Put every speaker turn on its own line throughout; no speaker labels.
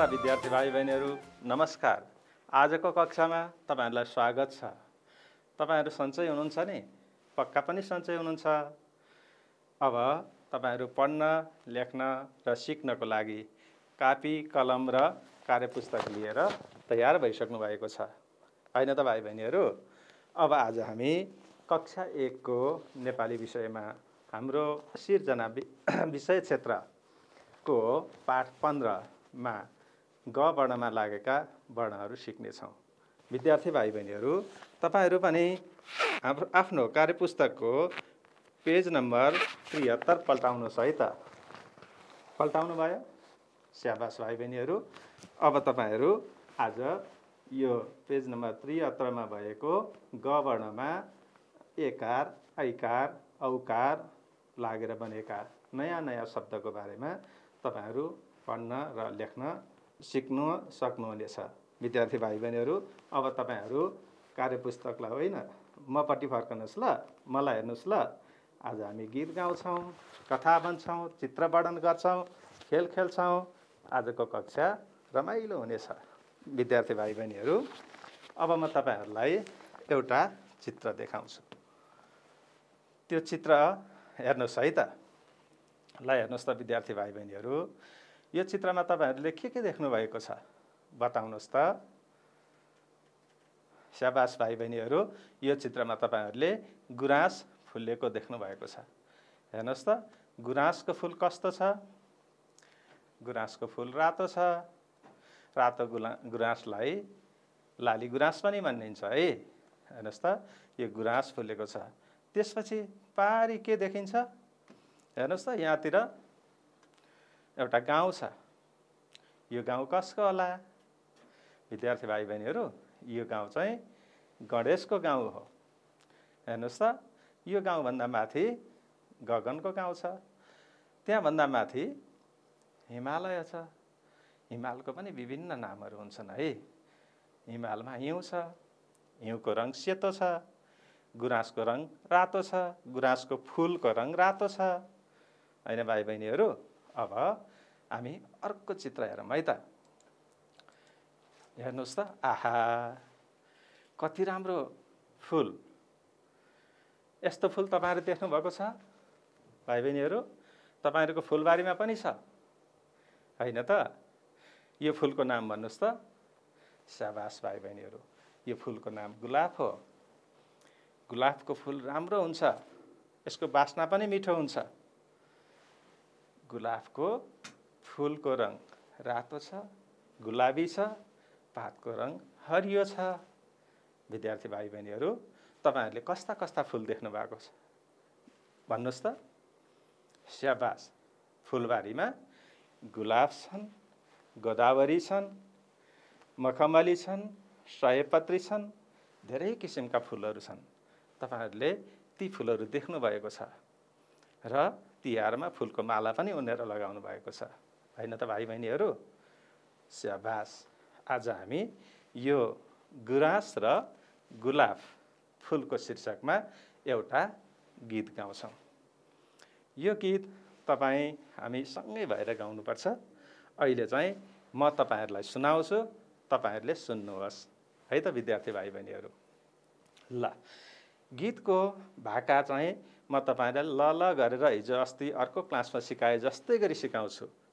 सारा विद्यार्थी भाइ बहिनीहरू नमस्कार आजको कक्षामा तपाईँहरूलाई स्वागत छ तपाईँहरू सन्चै हुनुहुन्छ नि पक्का पनि सन्चै हुनुहुन्छ अब तपाईँहरू पढ्न लेख्न र सिक्नको लागि कापी कलम र कार्यपुस्तक लिएर तयार भइसक्नु भएको छ होइन त भाइ बहिनीहरू अब आज हामी कक्षा एकको नेपाली विषयमा हाम्रो सिर्जना विषय क्षेत्रको पाठ पन्ध्रमा ग वर्णमा लागेका वर्णहरू सिक्नेछौँ विद्यार्थी भाइ बहिनीहरू तपाईँहरू पनि हाम्रो आफ्नो कार्यपुस्तकको पेज नम्बर त्रिहत्तर पल्टाउनुहोस् है त पल्टाउनु भयो स्याबास भाइ बहिनीहरू अब तपाईँहरू आज यो पेज नम्बर त्रिहत्तरमा भएको ग वर्णमा एकार ऐकार औकार लागेर बनेका नयाँ नयाँ शब्दको बारेमा तपाईँहरू पढ्न र लेख्न सिक्नु सक्नुहुनेछ विद्यार्थी भाइ बहिनीहरू अब तपाईँहरू कार्यपुस्तकलाई होइन मपट्टि फर्कनुहोस् ल मलाई हेर्नुहोस् ल आज हामी गीत गाउँछौँ कथा भन्छौँ चित्र वर्णन गर्छौँ खेल खेल्छौँ आजको कक्षा रमाइलो हुनेछ विद्यार्थी भाइ बहिनीहरू अब म तपाईँहरूलाई एउटा चित्र देखाउँछु त्यो चित्र हेर्नुहोस् है त ल हेर्नुहोस् त विद्यार्थी भाइ बहिनीहरू यो चित्रमा तपाईँहरूले के के देख्नुभएको छ बताउनुहोस् त स्याबास भाइ बहिनीहरू यो चित्रमा तपाईँहरूले गुराँस फुलेको देख्नुभएको छ हेर्नुहोस् त गुराँसको फुल कस्तो छ गुराँसको फुल रातो छ रातो गुला गुराँसलाई लाली गुराँस पनि भनिन्छ है हेर्नुहोस् त यो गुराँस फुलेको छ त्यसपछि पारी के देखिन्छ हेर्नुहोस् त यहाँतिर एउटा गाउँ छ यो गाउँ कसको होला विद्यार्थी भाइ बहिनीहरू यो गाउँ चाहिँ गणेशको गाउँ हो हेर्नुहोस् त यो गाउँभन्दा माथि गगनको गाउँ छ त्यहाँभन्दा माथि हिमालय छ हिमालको पनि विभिन्न नामहरू हुन्छन् है हिमालमा हिउँ छ हिउँको रङ सेतो छ गुराँसको रङ रातो छ गुराँसको फुलको रङ रातो छ होइन भाइ बहिनीहरू अब हामी अर्को चित्र हेरौँ है त हेर्नुहोस् त आहा कति राम्रो फुल यस्तो फुल तपाईँहरू देख्नुभएको छ भाइ बहिनीहरू तपाईँहरूको फुलबारीमा पनि छ होइन त यो फुलको नाम भन्नुहोस् त स्याबास भाइ बहिनीहरू यो फुलको नाम गुलाब हो गुलाबको फुल राम्रो हुन्छ यसको बास्ना पनि मिठो हुन्छ गुलाबको फुलको रङ रातो छ गुलाबी छ पातको रङ हरियो छ विद्यार्थी भाइ बहिनीहरू तपाईँहरूले कस्ता कस्ता फुल देख्नु भएको छ भन्नुहोस् त स्याबास फुलबारीमा गुलाब छन् गोदावरी छन् मखमली छन् सयपत्री छन् धेरै किसिमका फुलहरू छन् तपाईँहरूले ती फुलहरू देख्नुभएको छ र तिहारमा फुलको माला पनि उनीहरू लगाउनु भएको छ होइन त भाइ बहिनीहरू स्याबास आज हामी यो गुराँस र गुलाब फुलको शीर्षकमा एउटा गीत गाउँछौँ यो गीत तपाईँ हामी सँगै भएर गाउनुपर्छ अहिले चाहिँ म तपाईँहरूलाई सुनाउँछु तपाईँहरूले सुन्नुहोस् है त विद्यार्थी भाइ बहिनीहरू ल गीतको भाका चाहिँ म तपाईँलाई ल ल गरेर हिजो अस्ति अर्को क्लासमा सिकाएँ जस्तै गरी सिकाउँछु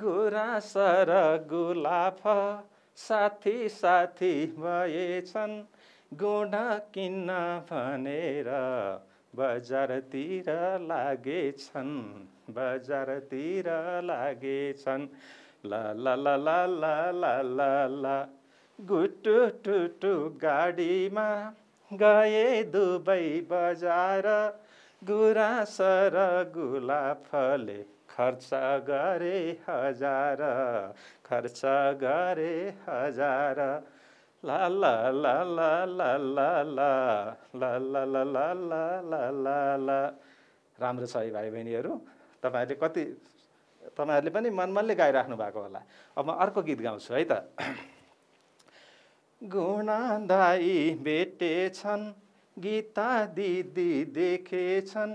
गुराँस र गुलाफ साथी साथी भएछन् गुण किन्न भनेर बजारतिर लागेछन् बजारतिर लागेछन् ला ला ला ला ला ला ला ला गुटु टुटु गाडीमा गए दुबई बजार गुराँस र गुलाफले खर्च गरे हजार खर्च गरे हजार ला ला ला ला ला ला ला ला ला राम्रो छ है भाइ बहिनीहरू तपाईँहरूले कति तपाईँहरूले पनि मन मनमनले गाइराख्नु भएको होला अब म अर्को गीत गाउँछु है त दाई भेटेछन् गीता दिदी देखेछन्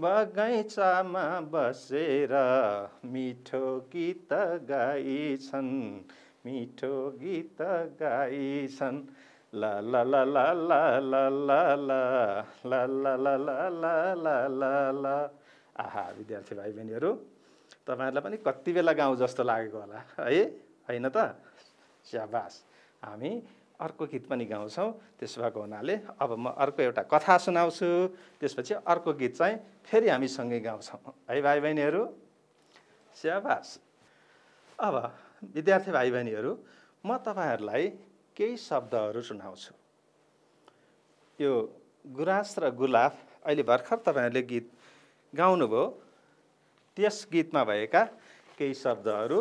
बगैँचामा बसेर मिठो गीत गाइछन् मिठो गीत गाइछन् ल ला ला ला ला ला ला ला ला ला ला ला आहा विद्यार्थी भाइ बहिनीहरू तपाईँहरूलाई पनि कति बेला गाउँ जस्तो लागेको होला है होइन त स्याबास हामी अर्को गीत पनि गाउँछौँ त्यसो भएको हुनाले अब म अर्को एउटा कथा सुनाउँछु त्यसपछि अर्को गीत चाहिँ फेरि हामी सँगै गाउँछौँ है भाइ बहिनीहरू स्याबास अब विद्यार्थी भाइ बहिनीहरू म तपाईँहरूलाई केही शब्दहरू सुनाउँछु यो गुराँस र गुलाफ अहिले भर्खर तपाईँहरूले गीत गाउनुभयो त्यस गीतमा भएका केही शब्दहरू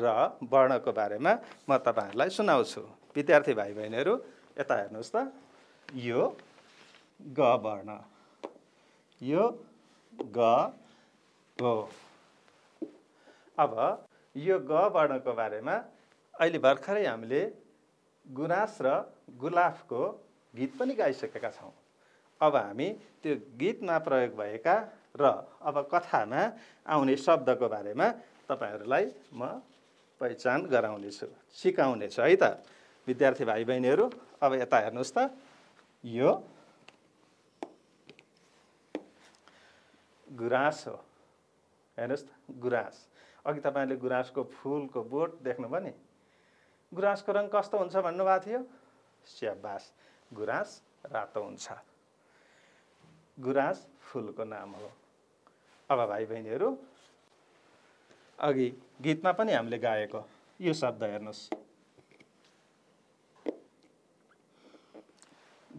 र वर्णको बारेमा म तपाईँहरूलाई सुनाउँछु विद्यार्थी भाइ बहिनीहरू यता हेर्नुहोस् त यो ग वर्ण यो ग हो अब यो ग वर्णको बारेमा अहिले भर्खरै हामीले गुनास र गुलाफको गीत पनि गाइसकेका छौँ अब हामी त्यो गीतमा प्रयोग भएका र अब कथामा आउने शब्दको बारेमा तपाईँहरूलाई म पहिचान गराउनेछु सिकाउनेछु है त विद्यार्थी भाइ बहिनीहरू अब यता हेर्नुहोस् त यो गुराँस हो हेर्नुहोस् त गुराँस अघि तपाईँले गुराँसको फुलको बोट देख्नुभयो नि गुराँसको रङ कस्तो हुन्छ भन्नुभएको थियो स्याबास गुराँस रातो हुन्छ गुराँस फुलको नाम हो अब भाइ बहिनीहरू अघि गीतमा पनि हामीले गाएको यो शब्द हेर्नुहोस्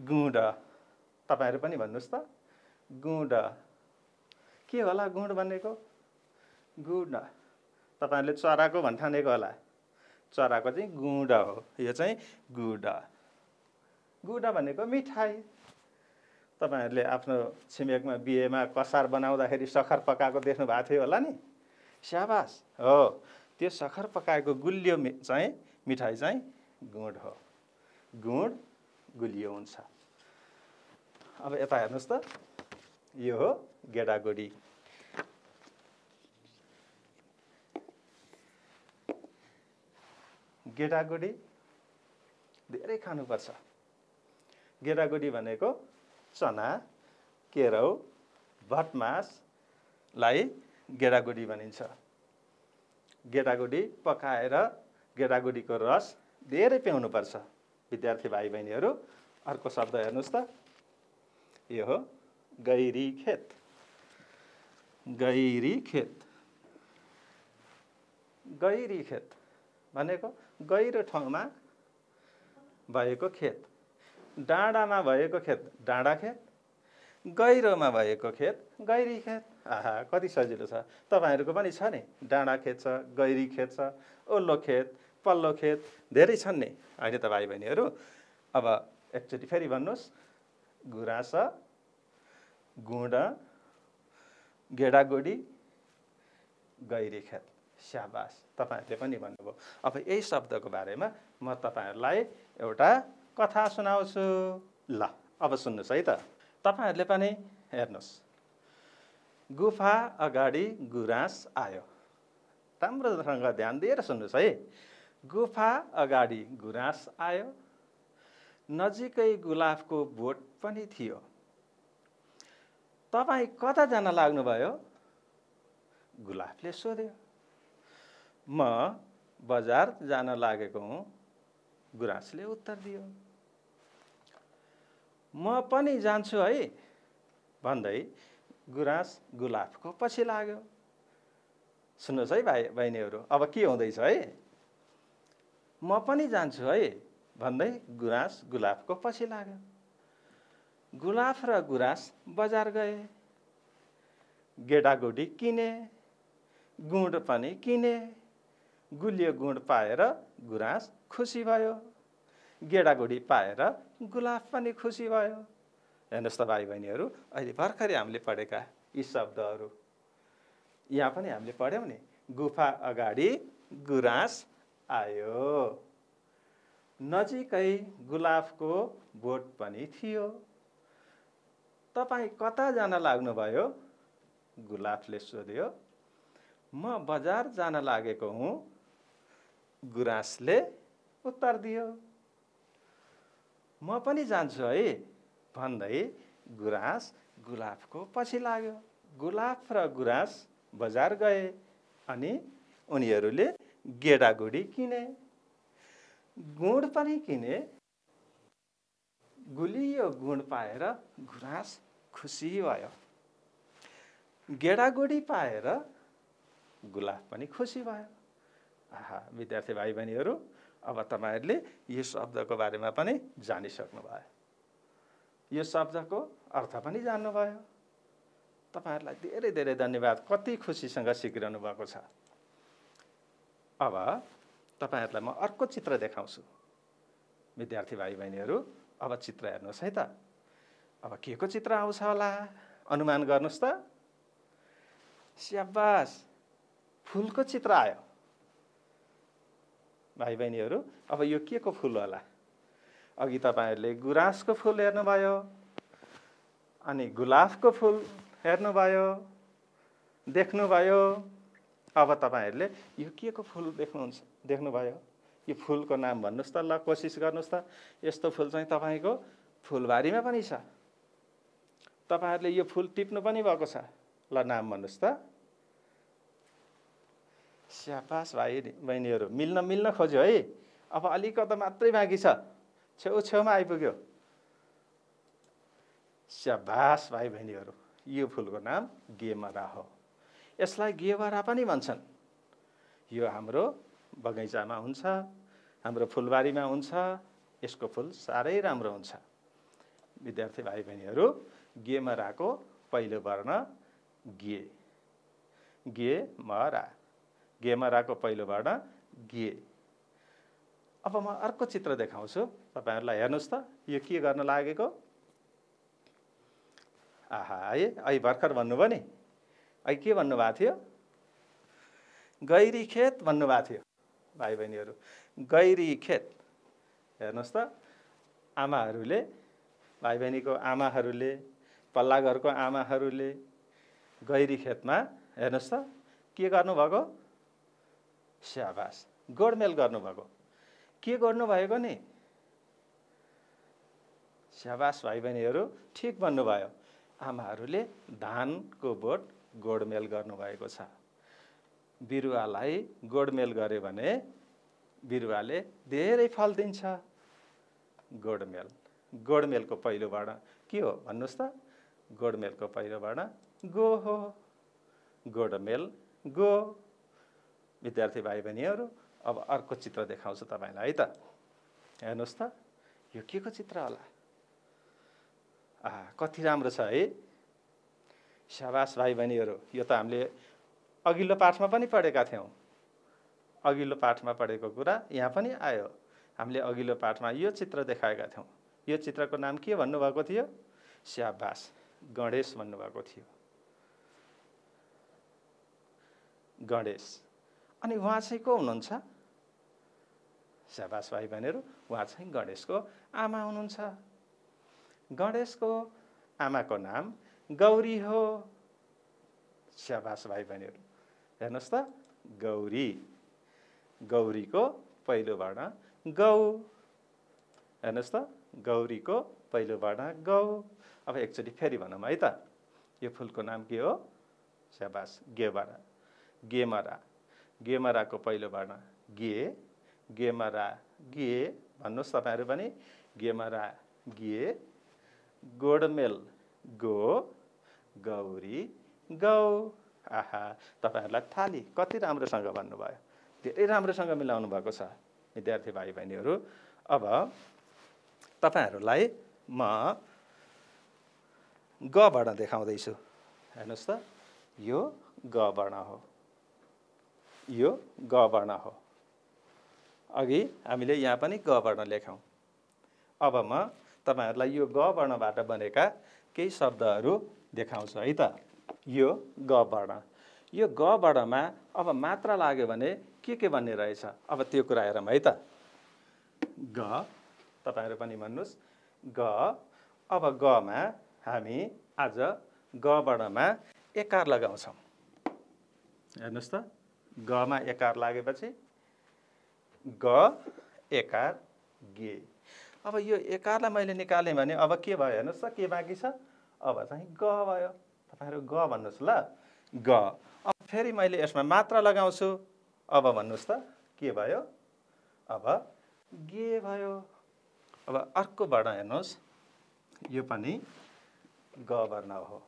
गुड तपाईँहरू पनि भन्नुहोस् त गुड के होला गुड भनेको गुड तपाईँहरूले चराको भन्ठानेको होला चराको चाहिँ गुड हो यो चाहिँ गुड गुड भनेको मिठाई तपाईँहरूले आफ्नो छिमेकमा बिहेमा कसार बनाउँदाखेरि सखर पकाएको देख्नु भएको थियो होला नि स्याबास हो त्यो सखर पकाएको गुलियो चाहिँ मिठाई चाहिँ गुड हो गुड गुलियो हुन्छ अब यता हेर्नुहोस् त यो हो गेडागुडी गेडागुडी धेरै खानुपर्छ गेडागुडी भनेको चना केरौ भटमासलाई गेडागुडी भनिन्छ गेडागुडी पकाएर गेडागुडीको रस धेरै पिउनुपर्छ विद्यार्थी भाइ बहिनीहरू अर्को शब्द हेर्नुहोस् त यो हो गैरी खेत गैरी खेत गैरी खेत भनेको गहिरो ठाउँमा भएको खेत डाँडामा भएको खेत डाँडा खेत गहिरोमा भएको खेत गैरी खेत आहा कति सजिलो छ तपाईँहरूको पनि छ नि डाँडा खेत छ गैरी खेत छ ओल्लो खेत पल्लो खेत धेरै छन् नि अहिले त भाइ बहिनीहरू अब एकचोटि फेरि भन्नुहोस् गुराँस गुँड गेडागुडी गैरी खेत स्याबास तपाईँहरूले पनि भन्नुभयो अब यही शब्दको बारेमा म तपाईँहरूलाई एउटा कथा सुनाउँछु ल अब सुन्नुहोस् है त तपाईँहरूले पनि हेर्नुहोस् गुफा अगाडि गुराँस आयो राम्रोसँग ध्यान दिएर सुन्नुहोस् है गुफा अगाडि गुराँस आयो नजिकै गुलाफको बोट पनि थियो तपाईँ कता जान लाग्नुभयो गुलाफले सोध्यो म बजार जान लागेको हुँ गुराँसले उत्तर दियो म पनि जान्छु है भन्दै गुराँस गुलाफको पछि लाग्यो सुन्नुहोस् है भाइ बहिनीहरू अब के हुँदैछ है म पनि जान्छु है भन्दै गुराँस गुलाफको पछि लाग्यो गुलाफ र गुराँस बजार गए गेडागुडी किने गुँड पनि किने गुलियो गुँड पाएर गुराँस खुसी भयो गेडागुडी पाएर गुलाफ पनि खुसी भयो हेर्नुहोस् त भाइ बहिनीहरू अहिले भर्खरै हामीले पढेका यी शब्दहरू यहाँ पनि हामीले पढ्यौँ नि गुफा अगाडि गुराँस आयो नजिकै गुलाफको बोट पनि थियो तपाईँ कता जान लाग्नुभयो गुलाफले सोध्यो म बजार जान लागेको हुँ गुराँसले उत्तर दियो म पनि जान्छु है भन्दै गुराँस गुलाफको पछि लाग्यो गुलाफ र गुराँस बजार गए अनि उनीहरूले गेडागुडी किने गुँड पनि किने गुलियो गुँड पाएर घुराँस खुसी भयो गेडागुडी पाएर गुलाब पनि खुसी भयो आहा विद्यार्थी भाइ बहिनीहरू अब तपाईँहरूले यो शब्दको बारेमा पनि जानिसक्नु भयो यो शब्दको अर्थ पनि जान्नुभयो तपाईँहरूलाई धेरै धेरै धन्यवाद कति खुसीसँग सिकिरहनु भएको छ अब तपाईँहरूलाई म अर्को चित्र देखाउँछु विद्यार्थी भाइ बहिनीहरू अब चित्र हेर्नुहोस् है त अब के को चित्र आउँछ होला अनुमान गर्नुहोस् त स्याबास फुलको चित्र आयो भाइ बहिनीहरू अब यो के को फुल होला अघि तपाईँहरूले गुराँसको फुल हेर्नुभयो अनि गुलाबको फुल हेर्नुभयो देख्नुभयो अब तपाईँहरूले यो के को फुल देख्नुहुन्छ देख्नुभयो यो फुलको नाम भन्नुहोस् त ल कोसिस गर्नुहोस् त यस्तो फुल चाहिँ तपाईँको फुलबारीमा पनि छ तपाईँहरूले यो फुल टिप्नु पनि भएको छ ल नाम भन्नुहोस् त स्यापास भाइ बहिनीहरू मिल्न मिल्न खोज्यो है अब अलिकति मात्रै बाँकी छ छेउछेउमा आइपुग्यो स्याबास भाइ बहिनीहरू यो फुलको नाम गेमरा हो यसलाई गेवरा पनि भन्छन् यो हाम्रो बगैँचामा हुन्छ हाम्रो फुलबारीमा हुन्छ यसको फुल साह्रै राम्रो हुन्छ विद्यार्थी भाइ बहिनीहरू गेमराको पहिलो वर्ण गे गे मरा गेमराको पहिलो वर्ण गे अब म अर्को चित्र देखाउँछु तपाईँहरूलाई हेर्नुहोस् त यो के गर्न लागेको आहा है ऐ भर्खर भन्नुभयो नि है के भन्नुभएको थियो गैरी खेत भन्नुभएको थियो भाइ बहिनीहरू गैरी खेत हेर्नुहोस् त आमाहरूले भाइ बहिनीको आमाहरूले पल्ला घरको आमाहरूले गैरी खेतमा हेर्नुहोस् त के गर्नुभएको स्याबास गोडमेल गर्नुभएको के गर्नुभएको नि स्याबास भाइ बहिनीहरू ठिक भन्नुभयो आमाहरूले धानको बोट गोडमेल गर्नुभएको छ बिरुवालाई गोडमेल गर्यो भने बिरुवाले धेरै फल दिन्छ गोडमेल गोडमेलको पहिलोबाट के हो भन्नुहोस् त गोडमेलको पहिलोबाट गो हो गोडमेल गो विद्यार्थी भाइ बहिनीहरू अब अर्को चित्र देखाउँछु तपाईँलाई है त हेर्नुहोस् त यो के को चित्र होला कति राम्रो छ है स्याबास भाइ बहिनीहरू यो त हामीले अघिल्लो पाठमा पनि पढेका थियौँ अघिल्लो पाठमा पढेको कुरा यहाँ पनि आयो हामीले अघिल्लो पाठमा यो चित्र देखाएका थियौँ यो चित्रको नाम के भन्नुभएको थियो स्याबास गणेश भन्नुभएको थियो गणेश अनि उहाँ चाहिँ को हुनुहुन्छ स्याबास भाइ बहिनीहरू उहाँ चाहिँ गणेशको आमा हुनुहुन्छ गणेशको आमाको नाम गौरी हो स्याबास भाइ बहिनीहरू हेर्नुहोस् त गौरी गौरीको पहिलो वर्ण गौ हेर्नुहोस् त गौरीको पहिलो वर्ण गौ अब एकचोटि फेरि भनौँ है त यो फुलको नाम के हो स्याबास गेवरा गेमरा गेमराको पहिलो वर्ण गे गेमरा गे भन्नुहोस् तपाईँहरू पनि गेमरा गे गोडमेल गो गौरी गौ आहा तपाईँहरूलाई थाली कति राम्रोसँग भन्नुभयो धेरै राम्रोसँग मिलाउनु भएको छ विद्यार्थी भाइ बहिनीहरू अब तपाईँहरूलाई म ग वर्ण देखाउँदैछु हेर्नुहोस् त यो ग वर्ण हो यो ग वर्ण हो अघि हामीले यहाँ पनि ग वर्ण लेखौँ अब म तपाईँहरूलाई यो ग वर्णबाट बनेका केही शब्दहरू देखाउँछ है त यो ग वर्ण यो ग वर्णमा अब मात्रा लाग्यो भने के के भन्ने रहेछ अब त्यो कुरा हेरौँ है त ग तपाईँहरू पनि भन्नुहोस् ग अब गमा हामी आज ग वर्णमा एकार लगाउँछौँ हेर्नुहोस् त गमा एकार लागेपछि ग एकार गे अब यो एकारलाई मैले निकालेँ भने अब के भयो हेर्नुहोस् त के बाँकी छ अब चाहिँ ग भयो तपाईँहरू ग भन्नुहोस् ल ग अब फेरि मैले यसमा मात्रा लगाउँछु अब भन्नुहोस् त के भयो अब गे भयो अब अर्को वर्ण हेर्नुहोस् यो पनि ग वर्ण हो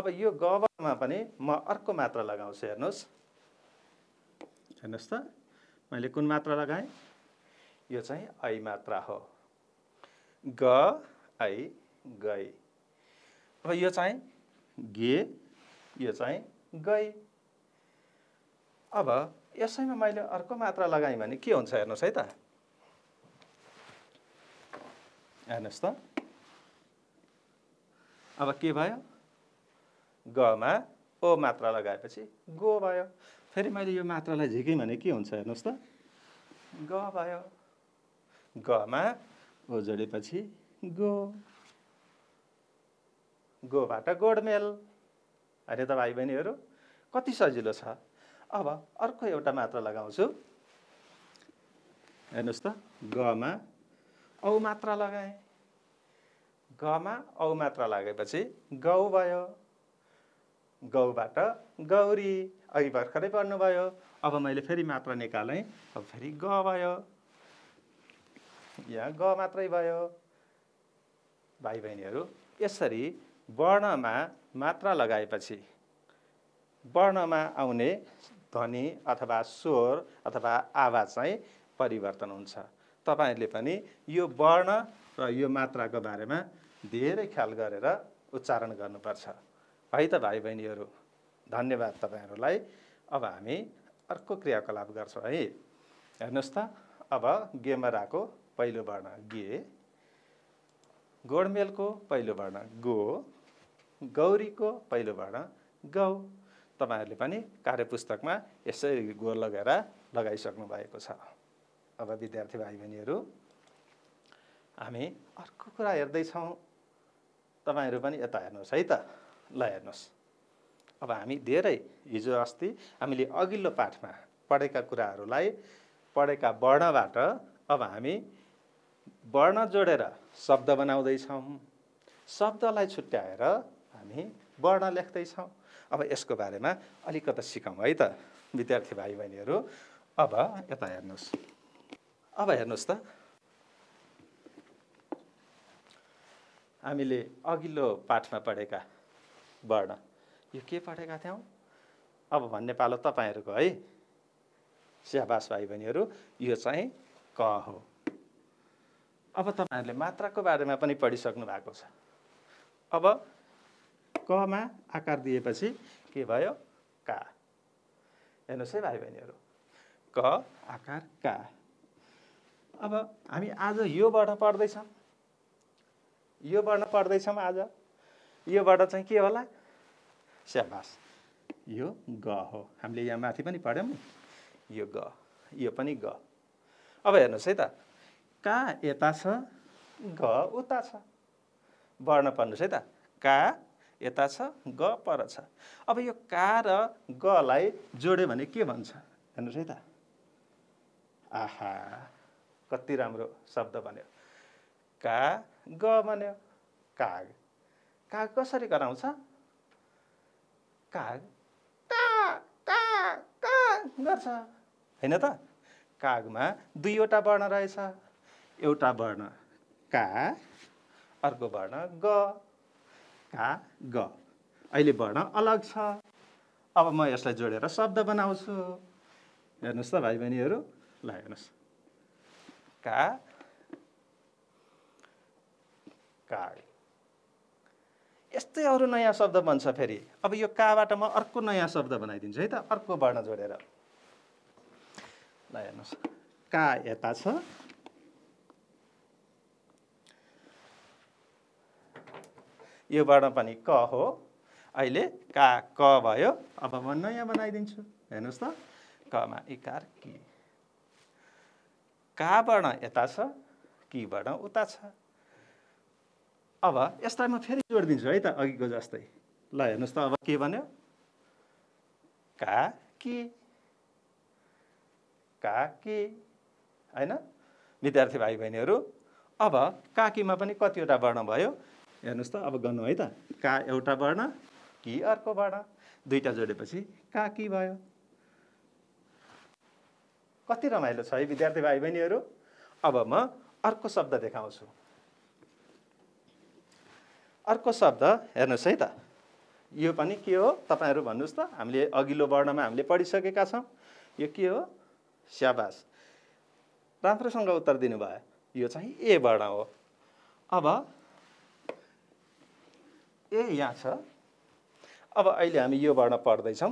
अब यो ग वर्णमा पनि म अर्को मात्रा लगाउँछु हेर्नुहोस् हेर्नुहोस् त मैले कुन मात्रा लगाएँ यो चाहिँ ऐ मात्रा हो ग ऐ गई अब यो चाहिँ गे यो चाहिँ गए अब यसैमा मैले अर्को मात्रा लगाएँ भने के हुन्छ हेर्नुहोस् है त हेर्नुहोस् त अब के भयो गमा ओ मात्रा लगाएपछि गो भयो फेरि मैले यो मात्रालाई झिकेँ भने के हुन्छ हेर्नुहोस् त ग भयो गमा ओ जोडेपछि गो गोबाट गोडमेल अरे त भाइ बहिनीहरू कति सजिलो छ अब अर्को एउटा मात्र लगाउँछु हेर्नुहोस् त गमा औ मात्रा लगाएँ गमा औ मात्रा लागेपछि गौ भयो गौबाट गौरी अघि भर्खरै पढ्नुभयो अब मैले फेरि मात्रा निकालेँ अब फेरि ग भयो यहाँ ग मात्रै भयो भाइ बहिनीहरू यसरी वर्णमा मात्रा लगाएपछि वर्णमा आउने ध्वनि अथवा स्वर अथवा आवाज चाहिँ परिवर्तन हुन्छ तपाईँहरूले पनि यो वर्ण र यो मात्राको बारेमा धेरै ख्याल गरेर उच्चारण गर्नुपर्छ है त भाइ बहिनीहरू धन्यवाद तपाईँहरूलाई अब हामी अर्को क्रियाकलाप गर्छौँ है हेर्नुहोस् त अब गेमराको पहिलो वर्ण गे गोडमेलको पहिलो वर्ण गो गौरीको पहिलो पहिलोबाट गौ तपाईँहरूले पनि कार्यपुस्तकमा यसरी गोर लगेर लगाइसक्नु भएको छ अब विद्यार्थी भाइ बहिनीहरू हामी अर्को कुरा हेर्दैछौँ तपाईँहरू पनि यता हेर्नुहोस् है त ल हेर्नुहोस् अब हामी धेरै हिजो अस्ति हामीले अघिल्लो पाठमा पढेका कुराहरूलाई पढेका वर्णबाट अब हामी वर्ण जोडेर शब्द बनाउँदैछौँ शब्दलाई छुट्याएर हामी वर्ण लेख्दैछौँ अब यसको बारेमा अलिकति सिकाउँ है त विद्यार्थी भाइ बहिनीहरू अब यता हेर्नुहोस् अब हेर्नुहोस् त हामीले अघिल्लो पाठमा पढेका वर्ण यो के पढेका थियौँ अब भन्ने पालो तपाईँहरूको है स्याबास भाइ बहिनीहरू यो चाहिँ क हो अब तपाईँहरूले मात्राको बारेमा पनि पढिसक्नु भएको छ अब कमा आकार दिएपछि के भयो का हेर्नुहोस् है भाइ बहिनीहरू क आकार का अब हामी आज यो वर्ण पढ्दैछौँ यो वर्ण पढ्दैछौँ आज यो वर्ण चाहिँ के होला स्याबास यो ग हो हामीले यहाँ माथि पनि पढ्यौँ नि यो ग यो पनि ग अब हेर्नुहोस् है त का यता छ ग उता छ वर्ण पढ्नुहोस् है त का यता छ ग पर छ अब यो का र गलाई जोड्यो भने के भन्छ हेर्नुहोस् है त आहा कति राम्रो शब्द भन्यो का ग भन्यो काग काग कसरी गराउँछ काग गर्छ होइन त कागमा दुईवटा वर्ण रहेछ एउटा वर्ण का अर्को वर्ण ग का ग अहिले वर्ण अलग छ अब म यसलाई जोडेर शब्द बनाउँछु हेर्नुहोस् त भाइ बहिनीहरू ल हेर्नुहोस् का काड यस्तै अरू नयाँ शब्द बन्छ फेरि अब यो काबाट म अर्को नयाँ शब्द बनाइदिन्छु है त अर्को वर्ण जोडेर ल हेर्नुहोस् का यता छ यो वर्ण पनि क हो अहिले का क भयो अब म नयाँ बनाइदिन्छु हेर्नुहोस् त कमा इकार कि वर्ण यता छ वर्ण उता छ अब यसलाई म फेरि जोडिदिन्छु है त अघिको जस्तै ल हेर्नुहोस् त अब के भन्यो का के का के होइन विद्यार्थी भाइ बहिनीहरू अब काकीमा पनि कतिवटा वर्ण भयो हेर्नुहोस् त अब गर्नु है त का एउटा वर्ण कि अर्को वर्ण दुईवटा जोडेपछि का कि भयो कति रमाइलो छ है विद्यार्थी भाइ बहिनीहरू अब म अर्को शब्द देखाउँछु अर्को शब्द हेर्नुहोस् है त यो पनि के हो तपाईँहरू भन्नुहोस् त हामीले अघिल्लो वर्णमा हामीले पढिसकेका छौँ यो के हो स्याबास राम्रोसँग उत्तर दिनुभयो यो चाहिँ ए वर्ण हो अब ए यहाँ छ अब अहिले हामी यो वर्ण पढ्दैछौँ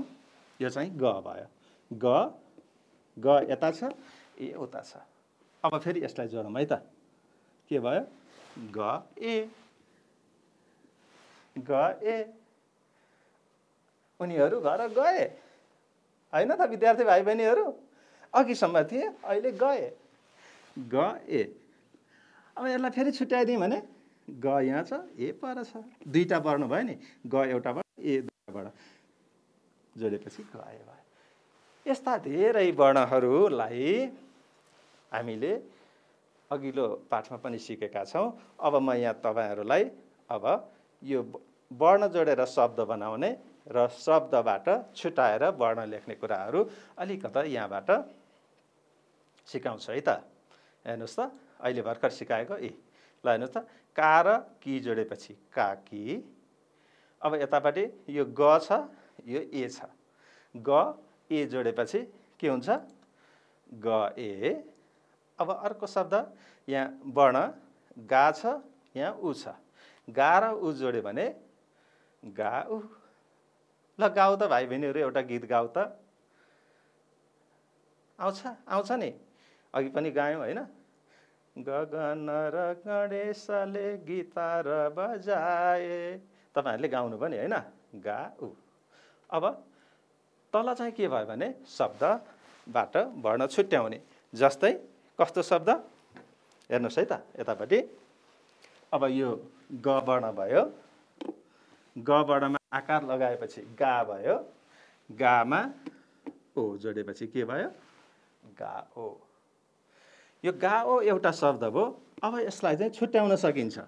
यो चाहिँ ग भयो ग ग यता छ ए उता छ अब फेरि यसलाई जोडौँ है त के भयो ग ए ग ए उनीहरू घर गए होइन त विद्यार्थी भाइ बहिनीहरू अघिसम्म थिए अहिले गए ग ए अब यसलाई फेरि छुट्याइदिउँ भने ग यहाँ छ ए पर छ दुईवटा वर्ण भयो नि ग एउटा एउटाबाट ए दुईवटाबाट जोडेपछि ग ए भयो यस्ता धेरै वर्णहरूलाई हामीले अघिल्लो पाठमा पनि सिकेका छौँ अब म यहाँ तपाईँहरूलाई अब यो वर्ण जोडेर शब्द बनाउने र शब्दबाट छुट्याएर वर्ण लेख्ने कुराहरू अलिकता यहाँबाट सिकाउँछु है त हेर्नुहोस् त अहिले भर्खर सिकाएको ए ल हेर्नुहोस् त का र कि जोडेपछि काकी अब यतापट्टि यो ग छ यो ए छ ग ए जोडेपछि के हुन्छ ग ए अब अर्को शब्द यहाँ वर्ण गा छ यहाँ ऊ छ गा र ऊ जोड्यो भने गा ऊ ल गाउँ त भाइ बहिनीहरू एउटा गीत गाउँ त आउँछ आउँछ नि अघि पनि गायौँ होइन गगन र गणेशले गिटार बजाए तपाईँहरूले गाउनु पनि होइन गा ऊ अब तल चाहिँ के भयो भने शब्दबाट वर्ण छुट्याउने जस्तै कस्तो शब्द हेर्नुहोस् है त यतापट्टि अब यो ग वर्ण भयो ग वर्णमा आकार लगाएपछि गा भयो गामा ओ जोडेपछि के भयो गा ओ यो गा ओ एउटा शब्द भयो अब यसलाई चाहिँ छुट्याउन सकिन्छ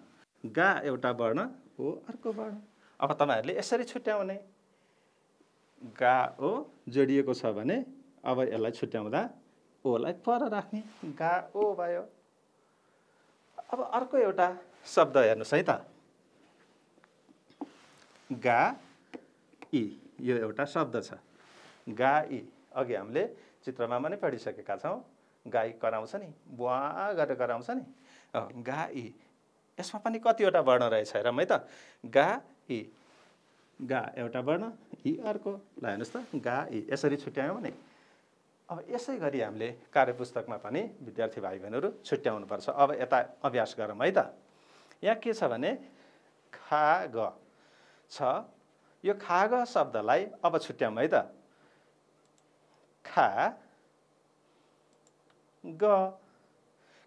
गा एउटा वर्ण हो अर्को वर्ण अब तपाईँहरूले यसरी छुट्याउने गा ओ जोडिएको छ भने अब यसलाई छुट्याउँदा ओलाई पर राख्ने गा ओ भयो अब अर्को एउटा शब्द हेर्नुहोस् है त गा इ यो एउटा शब्द छ गा इ अघि हामीले चित्रमा पनि पढिसकेका छौँ गाई कराउँछ नि बुवा गरेर कराउँछ नि गाई यसमा पनि कतिवटा वर्ण रहेछ हेरौँ है त गा इ गा एउटा वर्ण इ अर्को ल हेर्नुहोस् त गा इ यसरी छुट्यायौँ भने अब यसै गरी हामीले कार्यपुस्तकमा पनि विद्यार्थी भाइ बहिनीहरू छुट्याउनुपर्छ अब यता अभ्यास गरौँ है त यहाँ के छ भने खा ग छ यो खा ग शब्दलाई अब छुट्याउँ है त खा ग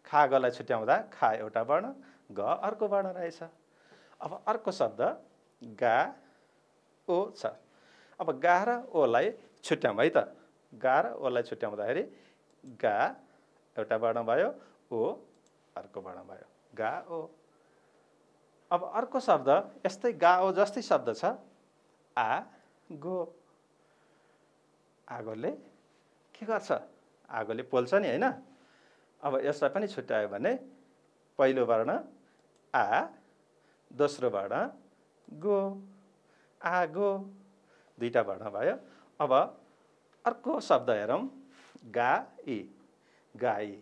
खा गलाई छुट्याउँदा खा एउटा वर्ण ग अर्को वर्ण रहेछ अब अर्को शब्द गा ओ छ अब गा र ओलाई छुट्याउँ है त गा र ओलाई छुट्याउँदाखेरि गा एउटा वर्ण भयो ओ अर्को वर्ण भयो गा ओ अब अर्को शब्द यस्तै गा ओ जस्तै शब्द छ आ गो आगोले के गर्छ आगोले पोल्छ नि होइन अब यसलाई पनि छुट्यायो भने पहिलो वर्ण आ दोस्रो वर्ण गो आगो दुईवटा वर्ण भयो अब अर्को शब्द हेरौँ गाई गाई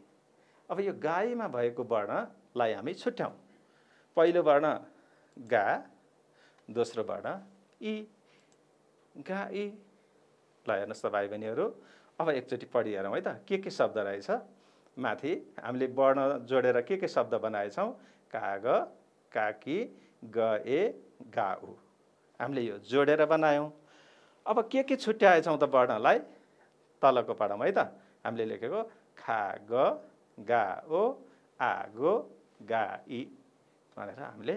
अब यो गाईमा भएको वर्णलाई हामी छुट्याउँ पहिलो वर्ण गा दोस्रो वर्ण इ गाई ल हेर्नुहोस् त भाइ बहिनीहरू अब एकचोटि पढिहेरौँ है त के के शब्द रहेछ माथि हामीले वर्ण जोडेर के के शब्द बनाएछौँ काग काकी ग ए गाउ हामीले यो जोडेर बनायौँ अब के के छुट्याएछौँ त वर्णलाई तलको पढौँ है त हामीले लेखेको खा ग गा ओ आगो गा इ भनेर हामीले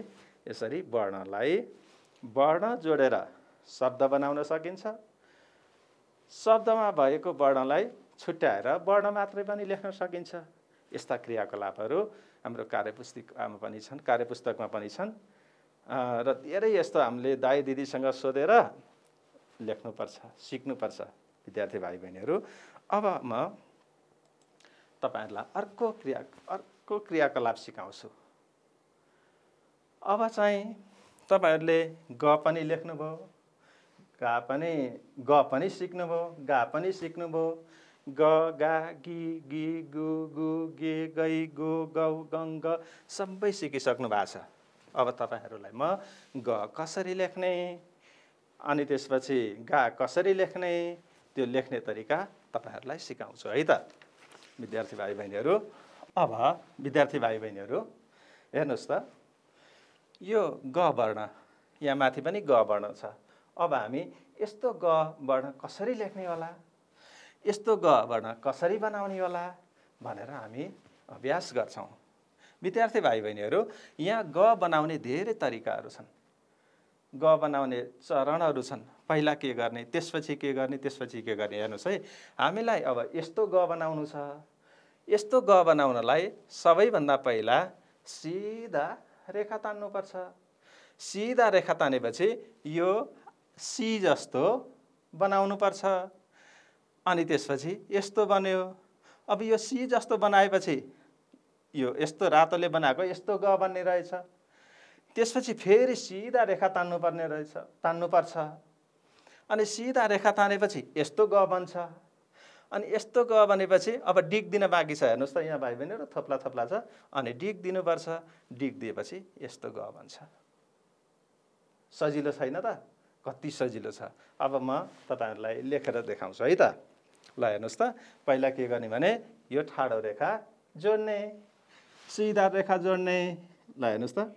यसरी वर्णलाई वर्ण जोडेर शब्द बनाउन सकिन्छ शब्दमा भएको वर्णलाई छुट्याएर वर्ण मात्रै पनि लेख्न सकिन्छ यस्ता क्रियाकलापहरू हाम्रो कार्यपुस्तिकामा पनि छन् कार्यपुस्तकमा पनि छन् र धेरै यस्तो हामीले दाई दिदीसँग सोधेर लेख्नुपर्छ सिक्नुपर्छ विद्यार्थी भाइ बहिनीहरू अब म तपाईँहरूलाई अर्को क्रिया अर्को क्रियाकलाप सिकाउँछु अब चाहिँ तपाईँहरूले ग पनि लेख्नुभयो गा पनि ग पनि सिक्नुभयो गा पनि सिक्नुभयो ग गा गि गि गु गु गे गई गो गौ गङ्ग सबै सिकिसक्नु भएको छ अब तपाईँहरूलाई म ग कसरी लेख्ने अनि त्यसपछि गा कसरी लेख्ने त्यो लेख्ने तरिका तपाईँहरूलाई सिकाउँछु है त विद्यार्थी भाइ बहिनीहरू अब विद्यार्थी भाइ बहिनीहरू हेर्नुहोस् त यो ग वर्ण यहाँ माथि पनि ग वर्ण छ अब हामी यस्तो ग वर्ण कसरी लेख्ने होला यस्तो ग वर्ण कसरी बनाउने होला भनेर हामी अभ्यास गर्छौँ विद्यार्थी भाइ बहिनीहरू यहाँ ग बनाउने धेरै तरिकाहरू छन् ग बनाउने चरणहरू छन् पहिला के गर्ने त्यसपछि के गर्ने त्यसपछि के गर्ने हेर्नुहोस् है हामीलाई अब यस्तो ग बनाउनु छ यस्तो ग बनाउनलाई सबैभन्दा पहिला सिधा रेखा तान्नुपर्छ सिधा रेखा तानेपछि यो सी जस्तो बनाउनु पर्छ अनि त्यसपछि यस्तो बन्यो अब यो सी जस्तो बनाएपछि यो यस्तो रातोले बनाएको यस्तो ग बन्ने रहेछ त्यसपछि फेरि सिधा रेखा तान्नुपर्ने रहेछ तान्नुपर्छ अनि सिधा रेखा तानेपछि यस्तो ग बन्छ अनि यस्तो ग बनेपछि अब डिग दिन बाँकी छ हेर्नुहोस् त यहाँ भाइ बहिनीहरू थोप्ला थोप्ला छ अनि डिग दिनुपर्छ डिग दिएपछि यस्तो ग बन्छ सजिलो छैन त कति सजिलो छ अब म तपाईँहरूलाई लेखेर देखाउँछु है त ल हेर्नुहोस् त पहिला के गर्ने भने यो ठाडो रेखा जोड्ने सिधा रेखा जोड्ने ल हेर्नुहोस् त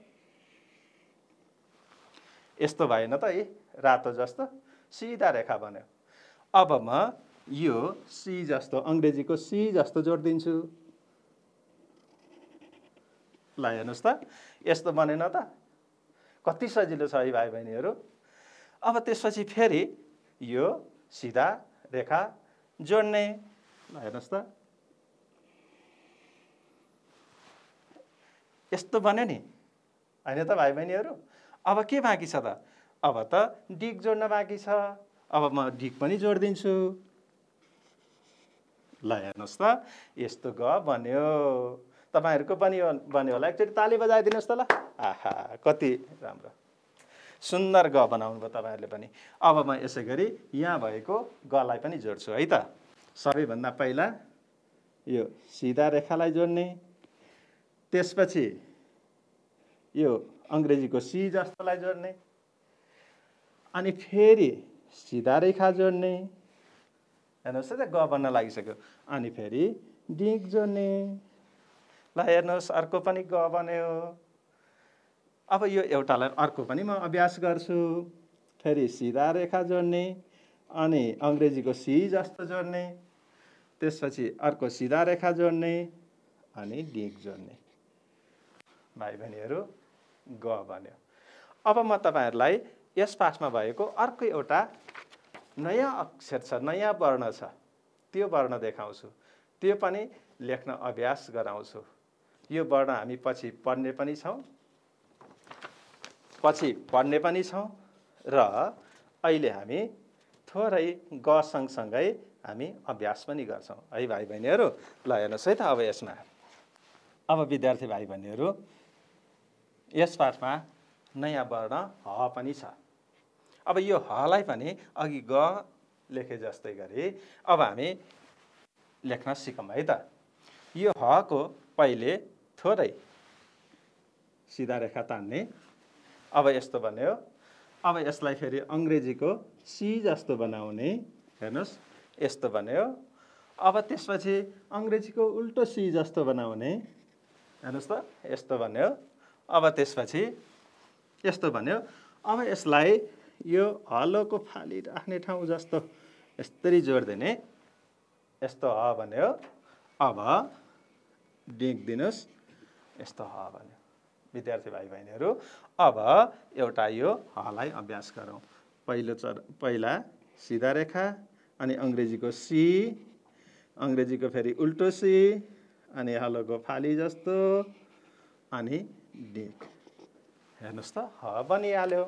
यस्तो भएन त है रातो जस्तो सिधा रेखा बन्यो अब म यो सी जस्तो अङ्ग्रेजीको सी जस्तो जोडिदिन्छु ल हेर्नुहोस् त यस्तो बनेन त कति सजिलो छ है भाइ बहिनीहरू अब त्यसपछि फेरि यो सिधा रेखा जोड्ने हेर्नुहोस् त यस्तो बन्यो नि होइन त भाइ बहिनीहरू अब के बाँकी छ त अब त डिक जोड्न बाँकी छ अब म डिक पनि जोडिदिन्छु ल हेर्नुहोस् त यस्तो ग बन्यो तपाईँहरूको बनियो बन्यो होला एकचोटि ताली बजाइदिनुहोस् त ल आहा कति राम्रो सुन्दर ग बनाउनु भयो तपाईँहरूले पनि अब म यसै गरी यहाँ भएको गलाई पनि जोड्छु है त सबैभन्दा पहिला यो सिधा रेखालाई जोड्ने त्यसपछि यो अङ्ग्रेजीको सी जस्तोलाई जोड्ने अनि फेरि सिधा रेखा जोड्ने हेर्नुहोस् त ग बन्न लागिसक्यो अनि फेरि डिग जोड्ने ल हेर्नुहोस् अर्को पनि ग बन्यो अब यो एउटालाई अर्को पनि म अभ्यास गर्छु फेरि सिधा रेखा जोड्ने अनि अङ्ग्रेजीको सी जस्तो जोड्ने त्यसपछि अर्को सिधा रेखा जोड्ने अनि डिग जोड्ने भाइ बहिनीहरू ग भन्यो अब म तपाईँहरूलाई यस पाठमा भएको अर्को एउटा नयाँ अक्षर छ नयाँ वर्ण छ त्यो वर्ण देखाउँछु त्यो पनि लेख्न अभ्यास गराउँछु यो वर्ण हामी पछि पढ्ने पनि छौँ पछि पढ्ने पनि छौँ र अहिले हामी थोरै ग सँगसँगै हामी अभ्यास पनि गर्छौँ है भाइ बहिनीहरू ल हेर्नुहोस् है त अब यसमा अब विद्यार्थी भाइ बहिनीहरू यस पाठमा नयाँ वर्ण ह पनि छ अब यो हलाई पनि अघि ग लेखे जस्तै गरी अब हामी लेख्न सिकौँ है त यो हको पहिले थोरै सिधा रेखा तान्ने अब यस्तो भन्यो अब यसलाई फेरि अङ्ग्रेजीको सी जस्तो बनाउने हेर्नुहोस् यस्तो भन्यो अब त्यसपछि अङ्ग्रेजीको उल्टो सी जस्तो बनाउने हेर्नुहोस् त यस्तो भन्यो अब त्यसपछि यस्तो भन्यो अब यसलाई यो हलोको फाली राख्ने ठाउँ जस्तो यस्तरी जोड यस्तो ह भन्यो अब डेक दिनुहोस् यस्तो ह भन्यो विद्यार्थी भाइ बहिनीहरू अब एउटा यो हलाई अभ्यास गरौँ पहिलो चर पहिला सिधा रेखा अनि अङ्ग्रेजीको सी अङ्ग्रेजीको फेरि उल्टो सी अनि हलोको फाली जस्तो अनि डिक हेर्नुहोस् त ह बनिहाल्यो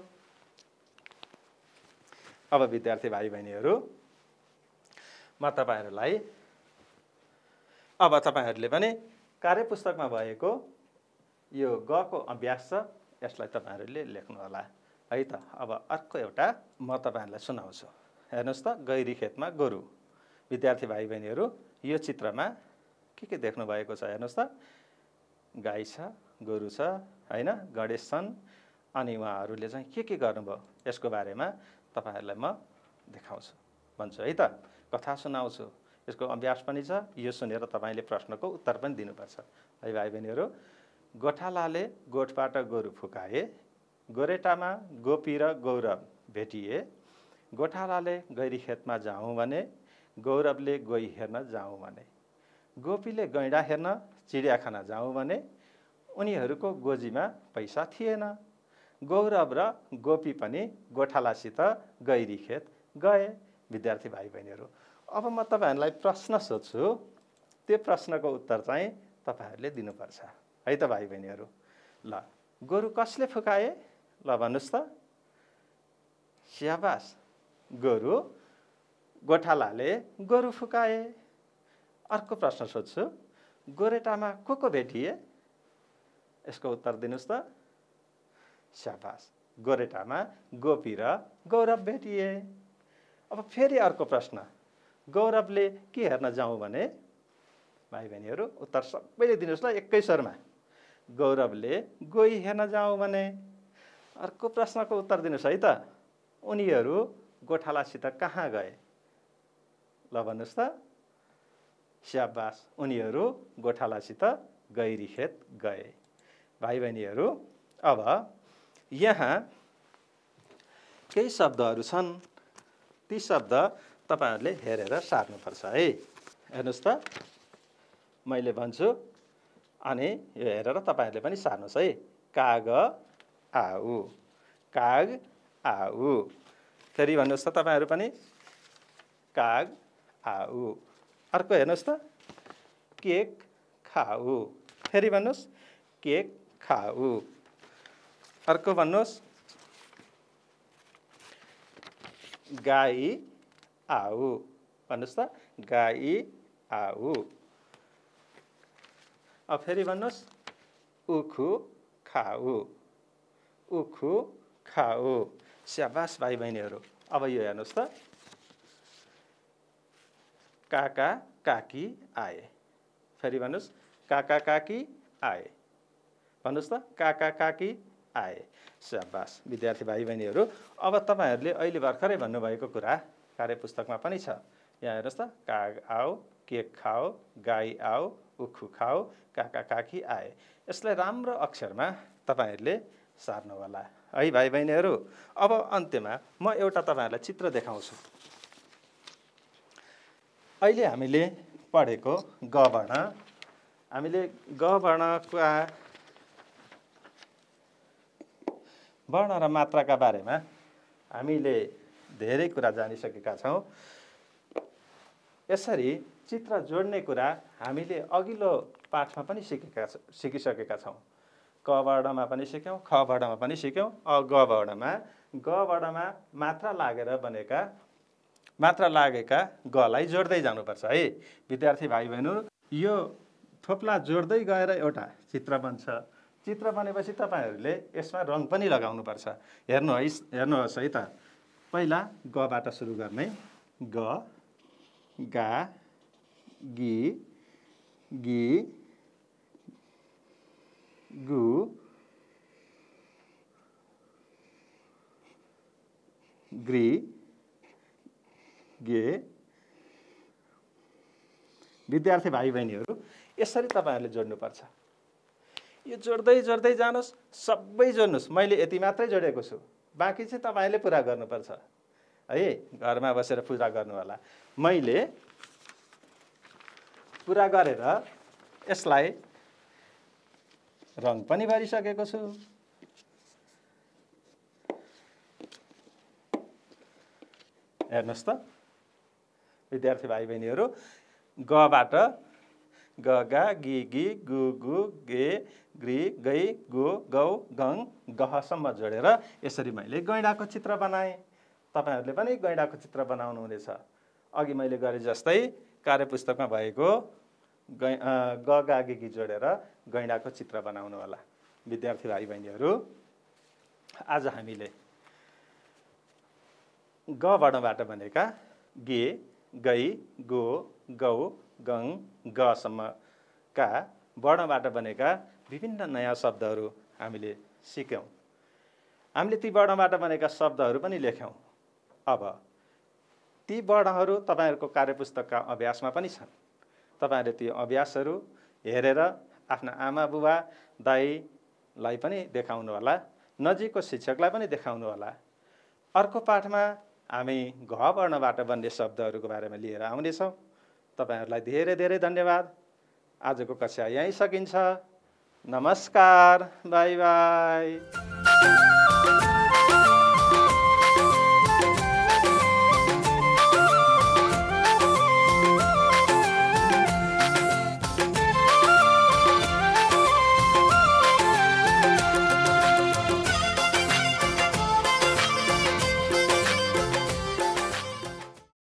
अब विद्यार्थी भाइ बहिनीहरू म तपाईँहरूलाई अब तपाईँहरूले पनि कार्यपुस्तकमा भएको यो गको अभ्यास छ यसलाई तपाईँहरूले लेख्नुहोला है त अब अर्को एउटा म तपाईँहरूलाई सुनाउँछु हेर्नुहोस् त गैरी खेतमा गोरु विद्यार्थी भाइ बहिनीहरू यो चित्रमा के के देख्नुभएको छ हेर्नुहोस् त गाई छ गोरु छ होइन गणेश छन् अनि उहाँहरूले चाहिँ के के गर्नुभयो यसको बारेमा तपाईँहरूलाई म देखाउँछु भन्छु है त कथा सुनाउँछु यसको अभ्यास पनि छ यो सुनेर तपाईँले प्रश्नको उत्तर पनि दिनुपर्छ है भाइ बहिनीहरू गोठालाले गोठबाट गोरु फुकाए गोरेटामा गोपी र गौरव भेटिए गोठालाले गैरी खेतमा जाउँ भने गौरवले गोई हेर्न जाउँ भने गोपीले गैँडा हेर्न चिडियाखाना जाउँ भने उनीहरूको गोजीमा पैसा थिएन गौरव र गोपी पनि गोठालासित गैरी खेत गए विद्यार्थी भाइ बहिनीहरू अब म तपाईँहरूलाई प्रश्न सोध्छु त्यो प्रश्नको उत्तर चाहिँ तपाईँहरूले दिनुपर्छ है त भाइ बहिनीहरू ल गोरु कसले फुकाए ल भन्नुहोस् त स्याबास गोरु गोठालाले गोरु फुकाए अर्को प्रश्न सोध्छु गोरेटामा को को भेटिए यसको उत्तर दिनुहोस् त स्याबास गोरेटामा गोपी र गौरव भेटिए अब फेरि अर्को प्रश्न गौरवले के हेर्न जाउँ भने भाइ बहिनीहरू उत्तर सबैले दिनुहोस् ल एकै स्वरमा गौरवले गोही हेर्न जाउँ भने अर्को प्रश्नको उत्तर दिनुहोस् है त उनीहरू गोठालासित कहाँ गए ल भन्नुहोस् त स्याबास उनीहरू गोठालासित खेत गए भाइ बहिनीहरू अब यहाँ केही शब्दहरू छन् ती शब्द तपाईँहरूले हेरेर सार्नुपर्छ है हेर्नुहोस् त मैले भन्छु अनि यो हेरेर तपाईँहरूले पनि सार्नुहोस् है काग आउ काग आउ फेरि भन्नुहोस् त तपाईँहरू पनि काग आउ अर्को हेर्नुहोस् त केक खाऊ फेरि भन्नुहोस् केक खाऊ अर्को भन्नुहोस् गाई आऊ भन्नुहोस् त गाई आऊ अब फेरि भन्नुहोस् उखु खाऊ उखु खाऊ स्याबास भाइ बहिनीहरू अब यो हेर्नुहोस् त काका काकी आए फेरि भन्नुहोस् काका काकी आए भन्नुहोस् त काका काकी आए स्याबास विद्यार्थी भाइ बहिनीहरू अब तपाईँहरूले अहिले भर्खरै भन्नुभएको कुरा कार्यपुस्तकमा पनि छ यहाँ हेर्नुहोस् त का आऊ केक खाओ गाई आओ उखु खाओ काका काकी आए यसलाई राम्रो अक्षरमा तपाईँहरूले सार्नुहोला है भाइ बहिनीहरू अब अन्त्यमा म एउटा तपाईँहरूलाई चित्र देखाउँछु अहिले हामीले पढेको ग वर्ण हामीले ग वर्णका वर्ण र मात्राका बारेमा हामीले धेरै कुरा जानिसकेका छौँ यसरी चित्र जोड्ने कुरा हामीले अघिल्लो पाठमा पनि सिकेका सिकिसकेका छौँ क वर्णमा पनि सिक्यौँ ख वर्णमा पनि सिक्यौँ अ ग वर्णमा ग वर्णमा मात्रा लागेर बनेका मात्रा लागेका गलाई जोड्दै जानुपर्छ है विद्यार्थी भाइ बहिनी यो थोप्ला जोड्दै गएर एउटा चित्र बन्छ चित्र बनेपछि तपाईँहरूले यसमा रङ पनि लगाउनुपर्छ हेर्नुहोस् हेर्नुहोस् है त पहिला गबाट सुरु गर्ने ग गा गी gi, गु ग्री गे विद्यार्थी भाइ बहिनीहरू यसरी तपाईँहरूले जोड्नुपर्छ यो जोड्दै जोड्दै जानुहोस् सबै जोड्नुहोस् मैले यति मात्रै जोडेको छु बाँकी चाहिँ तपाईँले पुरा गर्नुपर्छ है घरमा बसेर पुरा गर्नु होला मैले पुरा गरेर यसलाई रङ पनि भरिसकेको छु हेर्नुहोस् त विद्यार्थी भाइ बहिनीहरू गबाट ग गा गि गि गु गु गे ग्री गै गो गौ गङ गहसम्म जोडेर यसरी मैले गैँडाको चित्र बनाएँ तपाईँहरूले पनि गैँडाको चित्र बनाउनु हुनेछ अघि मैले गरेँ जस्तै कार्यपुस्तकमा भएको गै गगागेगी जोडेर गैँडाको चित्र बनाउनु होला विद्यार्थी भाइ बहिनीहरू आज हामीले ग वर्णबाट भनेका गे गई गो गौ गङ गसम्मका वर्णबाट बनेका विभिन्न नयाँ शब्दहरू हामीले सिक्यौँ हामीले ती वर्णबाट बनेका शब्दहरू पनि लेख्यौँ अब ती वर्णहरू तपाईँहरूको कार्यपुस्तकका अभ्यासमा पनि छन् तपाईँहरूले त्यो अभ्यासहरू हेरेर आफ्ना आमा बुबा दाईलाई पनि देखाउनु होला नजिकको शिक्षकलाई पनि देखाउनु होला अर्को पाठमा हामी घ वर्णबाट बन्ने शब्दहरूको बारेमा लिएर आउनेछौँ तपाईँहरूलाई धेरै धेरै धन्यवाद आजको कक्षा यहीँ सकिन्छ नमस्कार बाई बाई